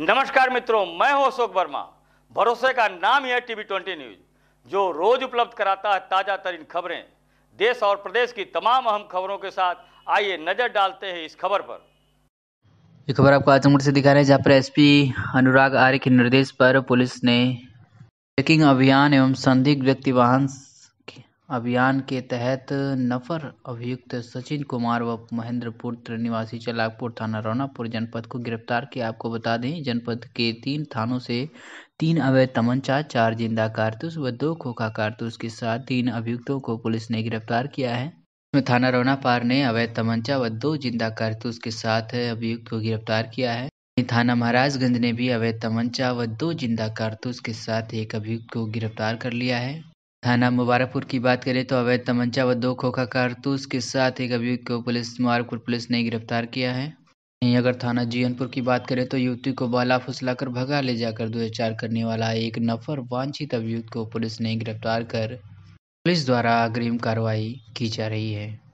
नमस्कार मित्रों मैं हूं अशोक वर्मा भरोसे का नाम है टीवी ट्वेंटी न्यूज जो रोज उपलब्ध कराता है ताजा तरीन खबरें देश और प्रदेश की तमाम अहम खबरों के साथ आइए नजर डालते हैं इस खबर पर ये खबर आपको आजमगढ़ से दिखा रहे हैं जहाँ पर एसपी अनुराग आर्य के निर्देश पर पुलिस ने चेकिंग अभियान एवं संदिग्ध व्यक्ति वाहन अभियान के तहत नफर अभियुक्त सचिन कुमार व महेंद्रपुर निवासी चलाकपुर थाना रौनापुर जनपद को गिरफ्तार किया आपको बता दें जनपद के तीन थानों से तीन अवैध तमंचा चार जिंदा कारतूस व दो खोखा कारतूस के साथ तीन अभियुक्तों को पुलिस ने गिरफ्तार किया है थाना रौनापार ने अवैध तमंचा व दो जिंदा कारतूस के साथ अभियुक्त को गिरफ्तार किया है थाना महाराजगंज ने भी अवैध तमंचा व दो जिंदा कारतूस के साथ एक अभियुक्त को गिरफ्तार कर लिया है थाना मुबारकपुर की बात करें तो अवैध तमंचा व दो खोखा कारतूस के साथ एक अभियुक्त को पुलिस मुबारकपुर पुलिस ने गिरफ्तार किया है वहीं अगर थाना जीवनपुर की बात करें तो युवती को बाला फुसलाकर भगा ले जाकर दुष्चार करने वाला एक नफर वांछित अभियुक्त को पुलिस ने गिरफ्तार कर पुलिस द्वारा अग्रिम कार्रवाई की जा रही है